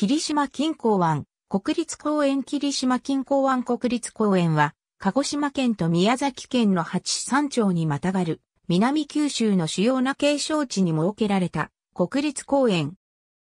霧島近郊湾、国立公園霧島近郊湾国立公園は、鹿児島県と宮崎県の八山町にまたがる、南九州の主要な景勝地に設けられた国立公園。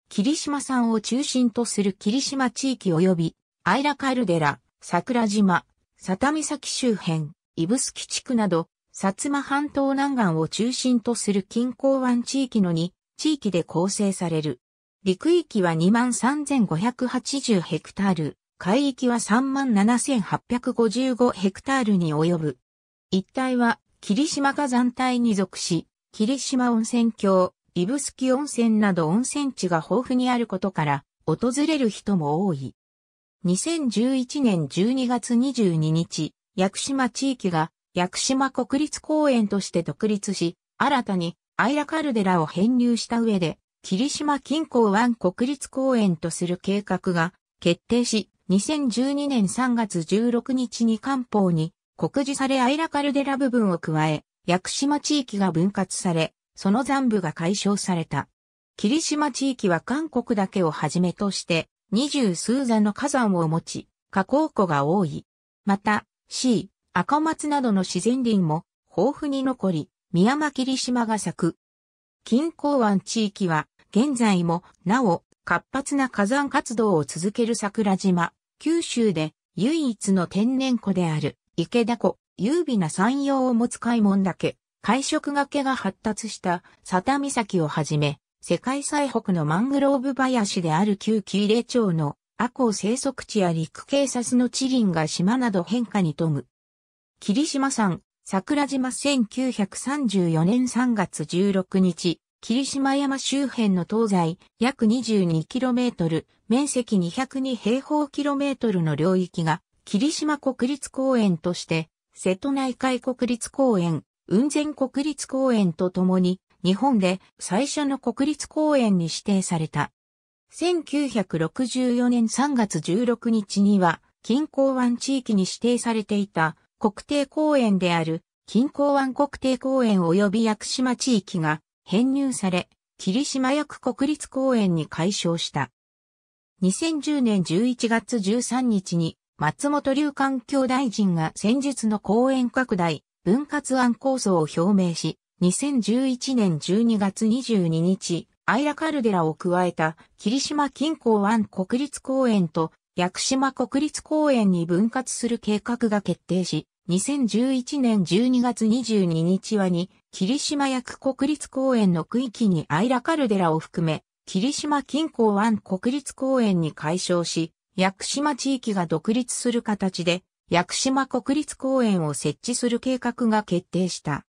霧島山を中心とする霧島地域及び、アイラカルデラ、桜島、佐田岬周辺、指宿地区など、薩摩半島南岸を中心とする近郊湾地域の2地域で構成される。陸域は23,580ヘクタール、海域は37,855ヘクタールに及ぶ。一帯は霧島火山帯に属し、霧島温泉郷、イブスキ温泉など温泉地が豊富にあることから、訪れる人も多い。2011年12月22日、屋久島地域が屋久島国立公園として独立し、新たにアイラカルデラを編入した上で、霧島近郊湾国立公園とする計画が決定し、2012年3月16日に官報に告示されアイラカルデラ部分を加え、屋久島地域が分割され、その残部が解消された。霧島地域は韓国だけをはじめとして、二十数座の火山を持ち、火口湖が多い。また、C、赤松などの自然林も豊富に残り、宮間霧島が咲く。近郊湾地域は現在もなお活発な火山活動を続ける桜島、九州で唯一の天然湖である池田湖、優美な山陽を持つ海門岳、海食崖が発達した佐田岬をはじめ、世界最北のマングローブ林である旧喜入町のアコ生息地や陸警察の地林が島など変化に富む。霧島山、桜島1934年3月16日、霧島山周辺の東西約 22km、面積202平方キロメートルの領域が霧島国立公園として瀬戸内海国立公園、雲仙国立公園とともに日本で最初の国立公園に指定された。1964年3月16日には近郊湾地域に指定されていた国定公園である近郊湾国定公園及び薬島地域が編入され、霧島役国立公園に改称した。2010年11月13日に松本流環境大臣が戦術の公園拡大、分割案構想を表明し、2011年12月22日、アイラカルデラを加えた霧島近郊湾国立公園と薬島国立公園に分割する計画が決定し、2011年12月22日はに、霧島役国立公園の区域にアイラカルデラを含め、霧島近郊湾国立公園に解消し、屋久島地域が独立する形で、屋久島国立公園を設置する計画が決定した。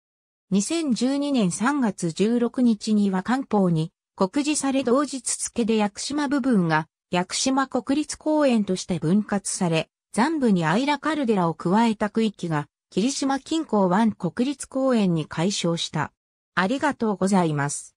2012年3月16日には官報に告示され同日付で屋久島部分が屋久島国立公園として分割され、残部にアイラカルデラを加えた区域が、霧島近郊湾国立公園に解消した。ありがとうございます。